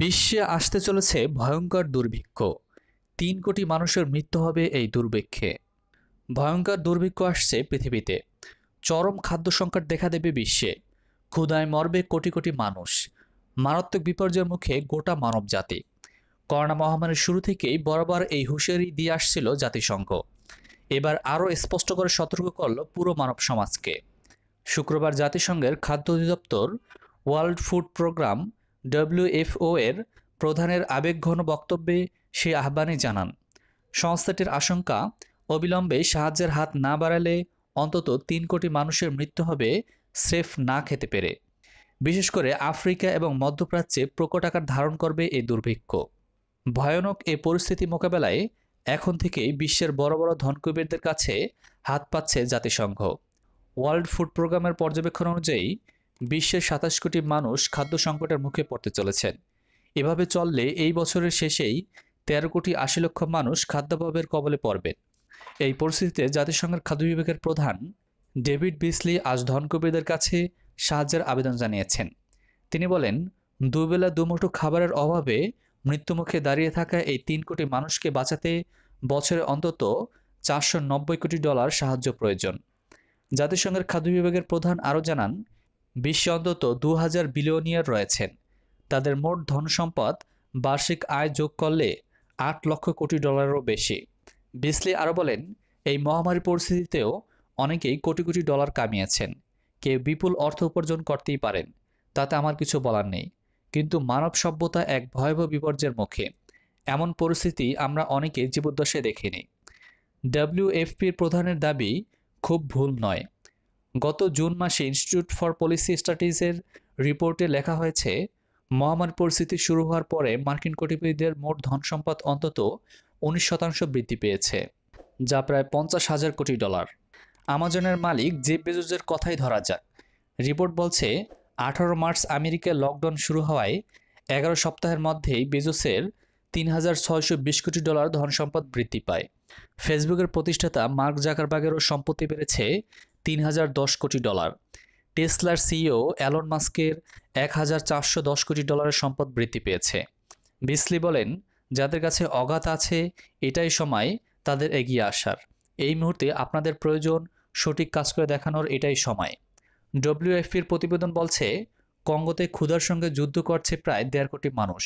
বিশ্বে আসতে চলেছে ভয়ঙ্কর দুর্ভিক্ষ তিন কোটি মানুষের মৃত্যু হবে এই দুর্ভিক্ষে ভয়ঙ্কর দুর্ভিক্ষ আসছে পৃথিবীতে চরম খাদ্য সংকট দেখা দেবে বিশ্বে ক্ষুধায় মরবে কোটি কোটি মানুষ মারাত্মক বিপর্যয়ের মুখে গোটা মানব জাতি করোনা মহামারীর শুরু থেকেই বরাবর এই হুঁশিয়ারি দিয়ে আসছিল জাতিসংঘ এবার আরও স্পষ্ট করে সতর্ক করল পুরো মানব সমাজকে শুক্রবার জাতিসংঘের খাদ্য অধিদপ্তর ওয়ার্ল্ড ফুড প্রোগ্রাম ডব্লিউএফও এর প্রধানের আবেগঘন বক্তব্যে সে আহ্বানে জানান সংস্থাটির আশঙ্কা অবিলম্বে সাহায্যের হাত না বাড়ালে অন্তত তিন কোটি মানুষের মৃত্যু হবে স্রেফ না খেতে পেরে বিশেষ করে আফ্রিকা এবং মধ্যপ্রাচ্যে প্রকট আকার ধারণ করবে এই দুর্ভিক্ষ ভয়ানক এ পরিস্থিতি মোকাবেলায় এখন থেকেই বিশ্বের বড় বড় ধনকুবীরদের কাছে হাত পাচ্ছে জাতিসংঘ ওয়ার্ল্ড ফুড প্রোগ্রামের পর্যবেক্ষণ অনুযায়ী বিশ্বের সাতাশ কোটি মানুষ খাদ্য সংকটের মুখে পড়তে চলেছেন এভাবে চললে এই বছরের শেষেই তেরো কোটি আশি লক্ষ মানুষ খাদ্যাভাবের কবলে পড়বেন এই পরিস্থিতিতে জাতিসংঘের খাদ্য বিভাগের প্রধান ডেভিড বিসলি আজ ধনকবিদের কাছে সাহায্যের আবেদন জানিয়েছেন তিনি বলেন দুবেলা দুমুঠো খাবারের অভাবে মৃত্যুমুখে দাঁড়িয়ে থাকা এই তিন কোটি মানুষকে বাঁচাতে বছরে অন্তত চারশো কোটি ডলার সাহায্য প্রয়োজন জাতিসংঘের খাদ্য বিভাগের প্রধান আরও জানান বিশ্বে অন্তত দু হাজার বিলিয়নিয়ার রয়েছেন তাদের মোট ধনসম্পদ বার্ষিক আয় যোগ করলে আট লক্ষ কোটি ডলারও বেশি বিসলি আরও বলেন এই মহামারী পরিস্থিতিতেও অনেকেই কোটি কোটি ডলার কামিয়েছেন কেউ বিপুল অর্থ উপার্জন করতেই পারেন তাতে আমার কিছু বলার নেই কিন্তু মানব সভ্যতা এক ভয়াবহ বিপর্যয়ের মুখে এমন পরিস্থিতি আমরা অনেকে জীবদ্দশায় দেখিনি ডাব্লিউএফপির প্রধানের দাবি খুব ভুল নয় গত জুন মাসে ইনস্টিটিউট ফর পলিসি স্টাডিজের রিপোর্টে লেখা হয়েছে মহামারী পরিস্থিতি শুরু হওয়ার পরে মার্কিন কোটিপতিদের মোট ধন সম্পদ অন্তত উনিশ শতাংশ বৃদ্ধি পেয়েছে যা প্রায় পঞ্চাশ হাজার কোটি ডলার আমাজনের মালিক জেব বেজুজের কথাই ধরা যাক রিপোর্ট বলছে আঠারো মার্চ আমেরিকায় লকডাউন শুরু হওয়ায় এগারো সপ্তাহের মধ্যেই বেজোসের তিন হাজার ছয়শো বিশ কোটি ডলার ধন সম্পদ বৃদ্ধি পায় ফেসবুকের প্রতিষ্ঠাতা মার্ক জাকারবাগেরও সম্পত্তি বেড়েছে তিন হাজার দশ কোটি ডলার টেসলার সিইও অ্যালন মাস্কের এক হাজার চারশো দশ কোটি ডলারের সম্পদ বৃদ্ধি পেয়েছে বিসলি বলেন যাদের কাছে অগাধ আছে এটাই সময় তাদের এগিয়ে আসার এই মুহূর্তে আপনাদের প্রয়োজন সঠিক কাজ করে দেখানোর এটাই সময় ডব্লিউএফপির প্রতিবেদন বলছে কঙ্গোতে ক্ষুধার সঙ্গে যুদ্ধ করছে প্রায় দেড় কোটি মানুষ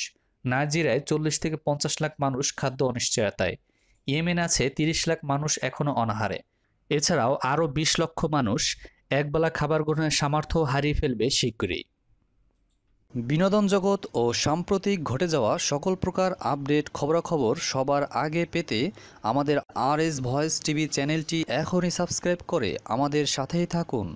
নাইজিরায় চল্লিশ থেকে পঞ্চাশ লাখ মানুষ খাদ্য অনিশ্চয়তায় ইয়েমেন আছে তিরিশ লাখ মানুষ এখনও অনাহারে এছাড়াও আরও বিশ লক্ষ মানুষ একবেলা খাবার গ্রহণের সামর্থ্য হারিয়ে ফেলবে শীঘ্রই বিনোদন জগৎ ও সাম্প্রতিক ঘটে যাওয়া সকল প্রকার আপডেট খবরাখবর সবার আগে পেতে আমাদের আর এস ভয়েস টিভি চ্যানেলটি এখনই সাবস্ক্রাইব করে আমাদের সাথেই থাকুন